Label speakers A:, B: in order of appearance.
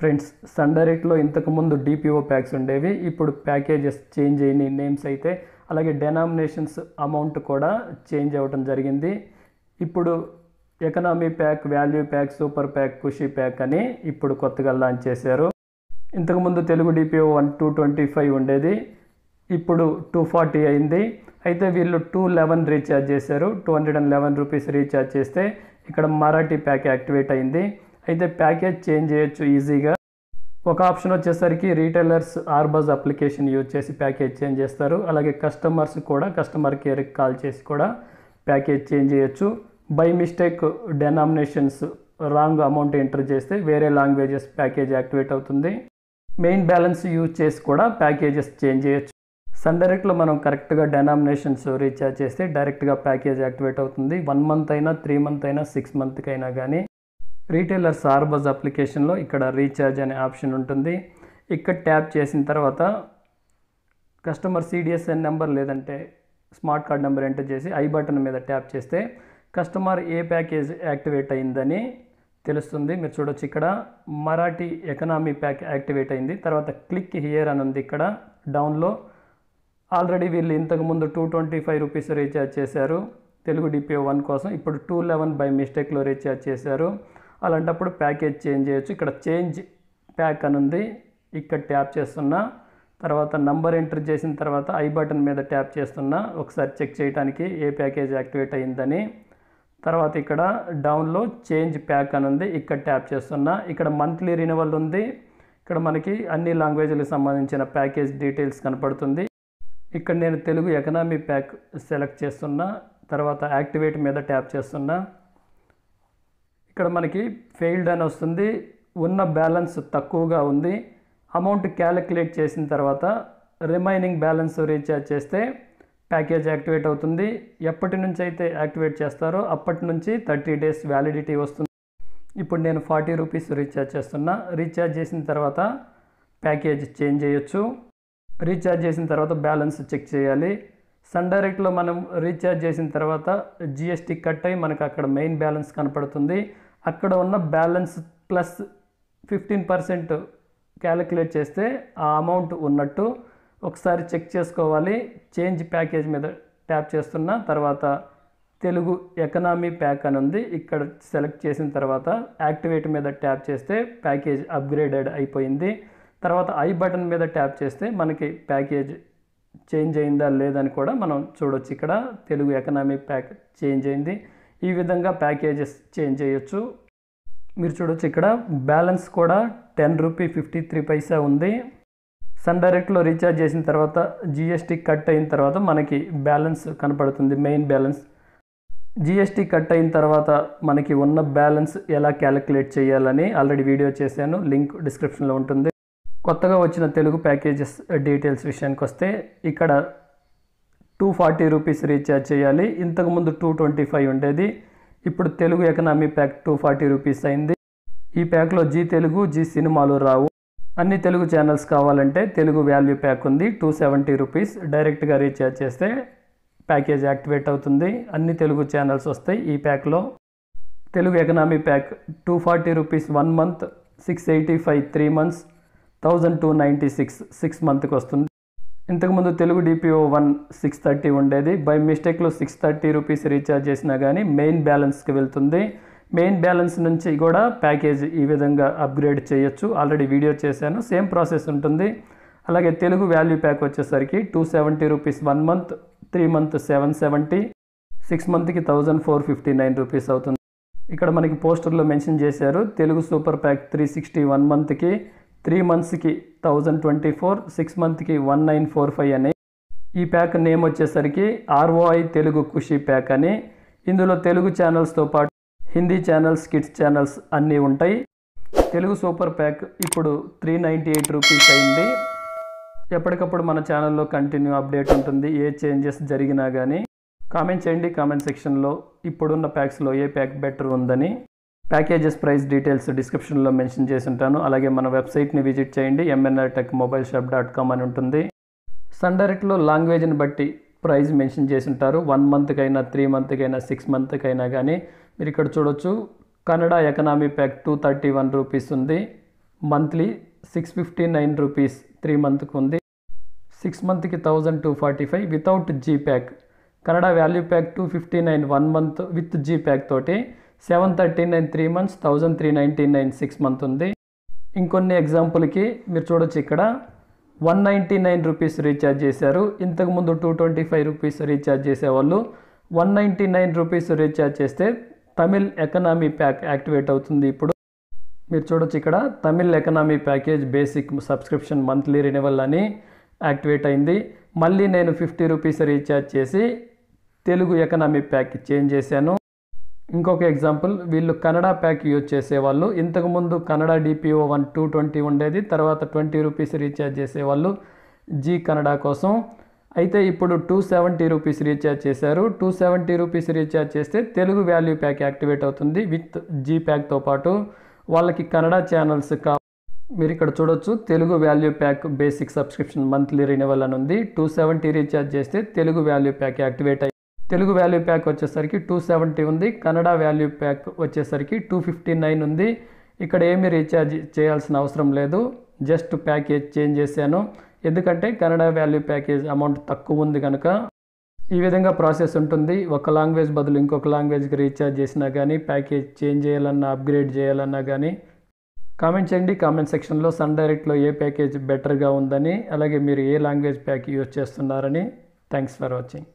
A: friends sun డైరెక్ట్లో ఇంతకుముందు DPO packs ఉండేవి ఇప్పుడు ప్యాకేజెస్ చేంజ్ అయిన నేమ్స్ అయితే అలాగే డెనామినేషన్స్ అమౌంట్ కూడా చేంజ్ అవ్వటం జరిగింది ఇప్పుడు economy pack value pack super pack Khushi pack అని ఇప్పుడు కొత్తగా లాంచ్ చేశారు ఇంతకుముందు Telugu DPO one two twenty five ఉండేది ఇప్పుడు టూ ఫార్టీ అయింది అయితే వీళ్ళు టూ లెవెన్ రీఛార్జ్ చేశారు two hundred and eleven rupees recharge చేస్తే ఇక్కడ మరాఠీ ప్యాక్ యాక్టివేట్ అయింది అయితే ప్యాకేజ్ చేంజ్ చేయొచ్చు ఈజీగా ఒక ఆప్షన్ వచ్చేసరికి రీటైలర్స్ ఆర్బజ్ అప్లికేషన్ యూజ్ చేసి ప్యాకేజ్ చేంజ్ చేస్తారు అలాగే కస్టమర్స్ కూడా కస్టమర్ కేర్కి కాల్ చేసి కూడా ప్యాకేజ్ చేంజ్ చేయొచ్చు by mistake denominations wrong amount enter చేస్తే వేరే లాంగ్వేజెస్ ప్యాకేజ్ యాక్టివేట్ అవుతుంది మెయిన్ బ్యాలెన్స్ యూజ్ చేసి కూడా ప్యాకేజెస్ చేంజ్ చేయొచ్చు సన్ డైరెక్ట్లో మనం కరెక్ట్గా డెనామినేషన్స్ రీఛార్జ్ చేస్తే డైరెక్ట్గా ప్యాకేజ్ యాక్టివేట్ అవుతుంది వన్ మంత్ అయినా త్రీ మంత్ అయినా సిక్స్ మంత్కి అయినా కానీ రీటైలర్ సార్బజ్ అప్లికేషన్లో ఇక్కడ రీఛార్జ్ అనే ఆప్షన్ ఉంటుంది ఇక్కడ ట్యాప్ చేసిన తర్వాత కస్టమర్ సిడిఎస్ఎన్ నెంబర్ లేదంటే స్మార్ట్ కార్డ్ నెంబర్ ఎంటర్ చేసి ఐ బటన్ మీద ట్యాప్ చేస్తే కస్టమర్ ఏ ప్యాకేజ్ యాక్టివేట్ అయిందని తెలుస్తుంది మీరు చూడొచ్చు ఇక్కడ మరాఠీ ఎకనామీ ప్యాక్ యాక్టివేట్ అయింది తర్వాత క్లిక్ హియర్ అని ఉంది ఇక్కడ డౌన్లో ఆల్రెడీ వీళ్ళు ఇంతకుముందు two twenty five rupees recharge చేశారు తెలుగు డిపిఓ వన్ కోసం ఇప్పుడు టూ లెవెన్ బై మిస్టేక్లో రీఛార్జ్ చేశారు అలాంటప్పుడు ప్యాకేజ్ చేంజ్ చేయొచ్చు ఇక్కడ చేంజ్ ప్యాక్ అని ఉంది ఇక్కడ ట్యాప్ చేస్తున్నా తర్వాత నంబర్ ఎంటర్ చేసిన తర్వాత ఐ బటన్ మీద ట్యాప్ చేస్తున్నా ఒకసారి చెక్ చేయడానికి ఏ ప్యాకేజ్ యాక్టివేట్ అయ్యిందని తర్వాత ఇక్కడ డౌన్లో చేంజ్ ప్యాక్ అని ఉంది ఇక్కడ ట్యాప్ చేస్తున్నా ఇక్కడ మంత్లీ రినివల్ ఉంది ఇక్కడ మనకి అన్ని లాంగ్వేజ్లకు సంబంధించిన ప్యాకేజ్ డీటెయిల్స్ కనపడుతుంది ఇక్కడ నేను తెలుగు ఎకనామీ ప్యాక్ సెలెక్ట్ చేస్తున్నా తర్వాత యాక్టివేట్ మీద ట్యాప్ చేస్తున్నా ఇక్కడ మనకి ఫెయిల్డ్ అని వస్తుంది ఉన్న బ్యాలెన్స్ తక్కువగా ఉంది అమౌంట్ క్యాలిక్యులేట్ చేసిన తర్వాత రిమైనింగ్ బ్యాలెన్స్ రీఛార్జ్ చేస్తే ప్యాకేజ్ యాక్టివేట్ అవుతుంది ఎప్పటి నుంచి అయితే యాక్టివేట్ చేస్తారో అప్పటి నుంచి థర్టీ డేస్ వ్యాలిడిటీ వస్తుంది ఇప్పుడు నేను ఫార్టీ రూపీస్ రీఛార్జ్ చేస్తున్నా రీఛార్జ్ చేసిన తర్వాత ప్యాకేజ్ చేంజ్ చేయొచ్చు రీఛార్జ్ చేసిన తర్వాత బ్యాలెన్స్ చెక్ చేయాలి సన్ డైరెక్ట్లో మనం రీఛార్జ్ చేసిన తర్వాత జిఎస్టీ కట్ అయి మనకు అక్కడ మెయిన్ బ్యాలెన్స్ కనపడుతుంది అక్కడ ఉన్న balance plus fifteen percent calculate చేస్తే ఆ అమౌంట్ ఉన్నట్టు ఒకసారి చెక్ చేసుకోవాలి చేంజ్ ప్యాకేజ్ మీద ట్యాప్ చేస్తున్న తర్వాత తెలుగు ఎకనామీ ప్యాక్ అని ఉంది ఇక్కడ సెలెక్ట్ చేసిన తర్వాత యాక్టివేట్ మీద ట్యాప్ చేస్తే ప్యాకేజ్ అప్గ్రేడెడ్ అయిపోయింది తర్వాత ఐ బటన్ మీద ట్యాప్ చేస్తే మనకి ప్యాకేజ్ చేంజ్ అయిందా లేదని కూడా మనం చూడొచ్చు ఇక్కడ తెలుగు ఎకనామీ ప్యాక్ చేంజ్ అయింది ఈ విధంగా ప్యాకేజెస్ చేంజ్ చేయొచ్చు మీరు చూడొచ్చు ఇక్కడ బ్యాలెన్స్ కూడా ten rupee fifty three paisa ఉంది సన్ డైరెక్ట్లో రీఛార్జ్ చేసిన తర్వాత జిఎస్టీ కట్ అయిన తర్వాత మనకి బ్యాలెన్స్ కనపడుతుంది మెయిన్ బ్యాలెన్స్ జిఎస్టీ కట్ అయిన తర్వాత మనకి ఉన్న బ్యాలెన్స్ ఎలా క్యాలిక్యులేట్ చేయాలని ఆల్రెడీ వీడియో చేశాను లింక్ డిస్క్రిప్షన్లో ఉంటుంది కొత్తగా వచ్చిన తెలుగు ప్యాకేజెస్ డీటెయిల్స్ విషయానికి వస్తే ఇక్కడ టూ ఫార్టీ రూపీస్ రీఛార్జ్ చేయాలి ఇంతకుముందు టూ ట్వంటీ ఫైవ్ ఉండేది ఇప్పుడు Telugu economy pack two forty rupees అయింది ఈ ప్యాక్లో జీ తెలుగు జీ సినిమాలు రావు అన్ని తెలుగు ఛానల్స్ కావాలంటే తెలుగు వాల్యూ ప్యాక్ ఉంది టూ సెవెంటీ రూపీస్ డైరెక్ట్గా రీఛార్జ్ చేస్తే ప్యాకేజ్ యాక్టివేట్ అవుతుంది అన్ని తెలుగు ఛానల్స్ వస్తాయి ఈ ప్యాక్లో Telugu economy pack two forty rupees one month six eighty five three months thousand two ninety six six మంత్కి వస్తుంది ఇంతకుముందు Telugu DPO one six thirty ఉండేది బై మిస్టేక్లో సిక్స్ థర్టీ రూపీస్ రీఛార్జ్ చేసినా కానీ మెయిన్ బ్యాలెన్స్కి వెళ్తుంది మెయిన్ బ్యాలెన్స్ నుంచి కూడా ప్యాకేజ్ ఈ విధంగా అప్గ్రేడ్ చేయొచ్చు ఆల్రెడీ వీడియో చేశాను సేమ్ ప్రాసెస్ ఉంటుంది అలాగే తెలుగు వాల్యూ ప్యాక్ వచ్చేసరికి two seventy rupees one month three month seven seventy six మంత్కి thousand four fifty nine rupees అవుతుంది ఇక్కడ మనకి పోస్టర్లో మెన్షన్ చేశారు Telugu super pack three sixty one మంత్కి త్రీ మంత్స్కి థౌజండ్ ట్వంటీ ఫోర్ సిక్స్ మంత్కి వన్ నైన్ ఫోర్ ఫైవ్ అని ఈ ప్యాక్ నేమ్ వచ్చేసరికి ఆర్ఓఐ తెలుగు ఖుషి ప్యాక్ అని ఇందులో తెలుగు ఛానల్స్తో పాటు హిందీ ఛానల్స్ కిడ్స్ ఛానల్స్ అన్నీ ఉంటాయి తెలుగు సూపర్ ప్యాక్ ఇప్పుడు త్రీ నైంటీ ఎయిట్ రూపీస్ అయింది ఎప్పటికప్పుడు మన ఛానల్లో కంటిన్యూ అప్డేట్ ఉంటుంది ఏ చేంజెస్ జరిగినా కానీ కామెంట్ చేయండి కామెంట్ సెక్షన్లో ఇప్పుడున్న ప్యాక్స్లో ఏ ప్యాక్ బెటర్ ఉందని ప్యాకేజెస్ ప్రైస్ డీటెయిల్స్ డిస్క్రిప్షన్లో మెన్షన్ చేసి ఉంటాను అలాగే మన వెబ్సైట్ని విజిట్ చేయండి MNR tech mobile shop dot com అని ఉంటుంది సన్ డైరెక్ట్లో లాంగ్వేజ్ని బట్టి ప్రైస్ మెన్షన్ చేసి ఉంటారు వన్ మంత్కైనా త్రీ మంత్కైనా సిక్స్ మంత్కైనా కానీ మీరు ఇక్కడ చూడొచ్చు Kannada economy pack two thirty one rupees ఉంది monthly six fifty nine rupees three మంత్కి ఉంది సిక్స్ మంత్కి thousand two forty five without Zee pack Kannada value pack two fifty nine one month with Zee pack తోటి seven thirty nine three months thousand three ninety nine six month ఉంది ఇంకొన్ని ఎగ్జాంపుల్కి మీరు చూడొచ్చు ఇక్కడ one ninety nine rupees recharge చేశారు ఇంతకుముందు two twenty five rupees recharge చేసేవాళ్ళు one ninety nine rupees recharge చేస్తే తమిళ్ ఎకనామీ ప్యాక్ యాక్టివేట్ అవుతుంది ఇప్పుడు మీరు చూడొచ్చు ఇక్కడ Tamil economy package basic subscription monthly renewal అని యాక్టివేట్ అయింది మళ్ళీ నేను ఫిఫ్టీ రూపీస్ రీఛార్జ్ చేసి తెలుగు ఎకనామీ ప్యాక్ చేంజ్ చేశాను ఇంకొక ఎగ్జాంపుల్ వీళ్ళు కన్నడ ప్యాక్ యూజ్ చేసేవాళ్ళు ఇంతకుముందు Kannada DPO one two twenty ఉండేది తర్వాత ట్వంటీ రూపీస్ రీఛార్జ్ చేసేవాళ్ళు జీ కన్నడ కోసం అయితే ఇప్పుడు టూ సెవెంటీ రూపీస్ రీఛార్జ్ చేశారు టూ సెవెంటీ రూపీస్ రీఛార్జ్ చేస్తే తెలుగు వాల్యూ ప్యాక్ యాక్టివేట్ అవుతుంది విత్ జీ ప్యాక్తో పాటు వాళ్ళకి కన్నడ ఛానల్స్ కా మీరు ఇక్కడ చూడొచ్చు Telugu value pack basic subscription monthly renewal అని ఉంది టూ సెవెంటీ రీఛార్జ్ చేస్తే తెలుగు వాల్యూ ప్యాక్ యాక్టివేట్ అయ్యి తెలుగు వాల్యూ ప్యాక్ వచ్చేసరికి టూ సెవెంటీ ఉంది కన్నడ వాల్యూ ప్యాక్ వచ్చేసరికి టూ ఫిఫ్టీ నైన్ ఉంది ఇక్కడ ఏమి రీఛార్జ్ చేయాల్సిన అవసరం లేదు జస్ట్ ప్యాకేజ్ చేంజ్ చేశాను ఎందుకంటే కన్నడ వాల్యూ ప్యాకేజ్ అమౌంట్ తక్కువ ఉంది కనుక ఈ విధంగా ప్రాసెస్ ఉంటుంది ఒక లాంగ్వేజ్ బదులు ఇంకొక లాంగ్వేజ్కి రీఛార్జ్ చేసినా కానీ ప్యాకేజ్ చేంజ్ చేయాలన్నా అప్గ్రేడ్ చేయాలన్నా కానీ కామెంట్ చేయండి కామెంట్ సెక్షన్లో సన్ డైరెక్ట్లో ఏ ప్యాకేజ్ బెటర్గా ఉందని అలాగే మీరు ఏ లాంగ్వేజ్ ప్యాక్ యూజ్ చేస్తున్నారని థ్యాంక్స్ ఫర్ వాచింగ్